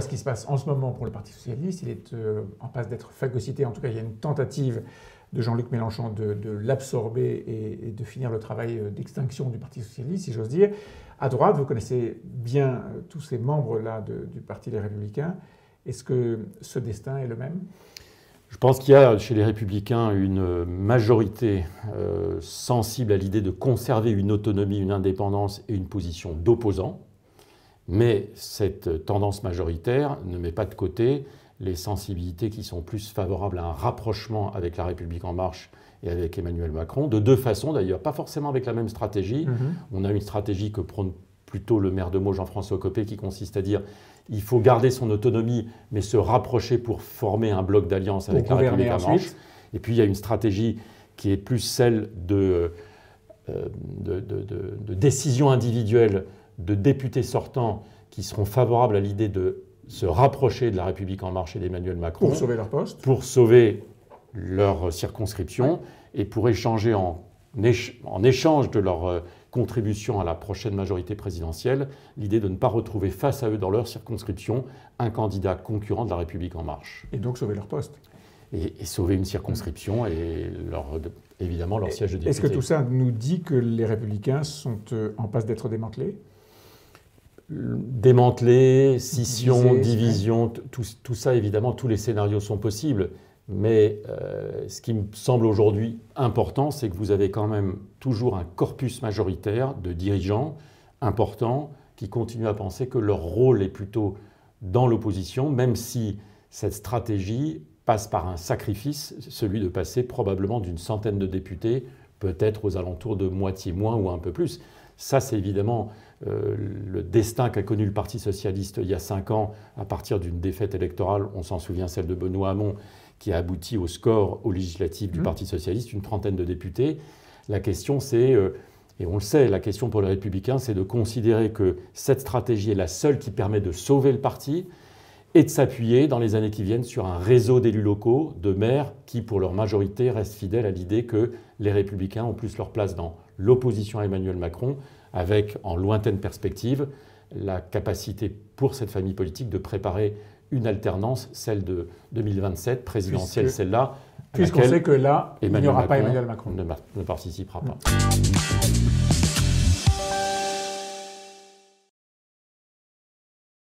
ce qui se passe en ce moment pour le Parti socialiste. Il est euh, en passe d'être phagocyté. En tout cas, il y a une tentative de Jean-Luc Mélenchon de, l'absorber et, de finir le travail euh, d'extinction du Parti socialiste, si j'ose dire. À droite, vous connaissez bien euh, tous ces membres-là du Parti des Républicains. Est-ce que ce destin est le même je pense qu'il y a chez les républicains une majorité sensible à l'idée de conserver une autonomie, une indépendance et une position d'opposant mais cette tendance majoritaire ne met pas de côté les sensibilités qui sont plus favorables à un rapprochement avec La République en marche et avec Emmanuel Macron, de deux façons d'ailleurs, pas forcément avec la même stratégie. Mhm. On a une stratégie que prône plutôt le maire de Meaux, Jean-François Copé, qui consiste à dire il faut garder son autonomie, mais se rapprocher pour former un bloc d'alliance avec la République en marche. Et puis il y a une stratégie qui est plus celle de euh, décision individuelle de députés sortants qui seront favorables à l'idée de se rapprocher de la République en marche et d'Emmanuel Macron. Pour sauver leur poste. Pour sauver leur euh, circonscription et pour échanger en, échange de leur euh, contribution à la prochaine majorité présidentielle, l'idée de ne pas retrouver face à eux dans leur circonscription un candidat concurrent de la République en marche. Et donc sauver leur poste. Et, sauver une circonscription et évidemment leur siège de député. Est-ce que tout ça nous dit que les républicains sont euh, en passe d'être démantelés démanteler, scission, division, tout, ça, évidemment, tous les scénarios sont possibles. Mais euh, ce qui me semble aujourd'hui important, c'est que vous avez quand même toujours un corpus majoritaire de dirigeants importants qui continuent à penser que leur rôle est plutôt dans l'opposition, même si cette stratégie passe par un sacrifice, celui de passer probablement d'une centaine de députés, peut-être aux alentours de moitié moins ou un peu plus. Ça, c'est évidemment euh, le destin qu'a connu le Parti socialiste il y a cinq ans à partir d'une défaite électorale. On s'en souvient, celle de Benoît Hamon, qui a abouti au score au législatives du mmh. Parti socialiste, une trentaine de députés. La question, c'est, euh, et on le sait, la question pour les républicains, c'est de considérer que cette stratégie est la seule qui permet de sauver le parti et de s'appuyer dans les années qui viennent sur un réseau d'élus locaux, de maires, qui pour leur majorité restent fidèles à l'idée que les républicains ont plus leur place dans l'opposition à Emmanuel Macron, avec en lointaine perspective la capacité pour cette famille politique de préparer une alternance, celle de 2027, présidentielle celle-là. Puisqu'on sait que là, Emmanuel il n'y aura Macron pas Emmanuel Macron. Ne, participera pas. Mm.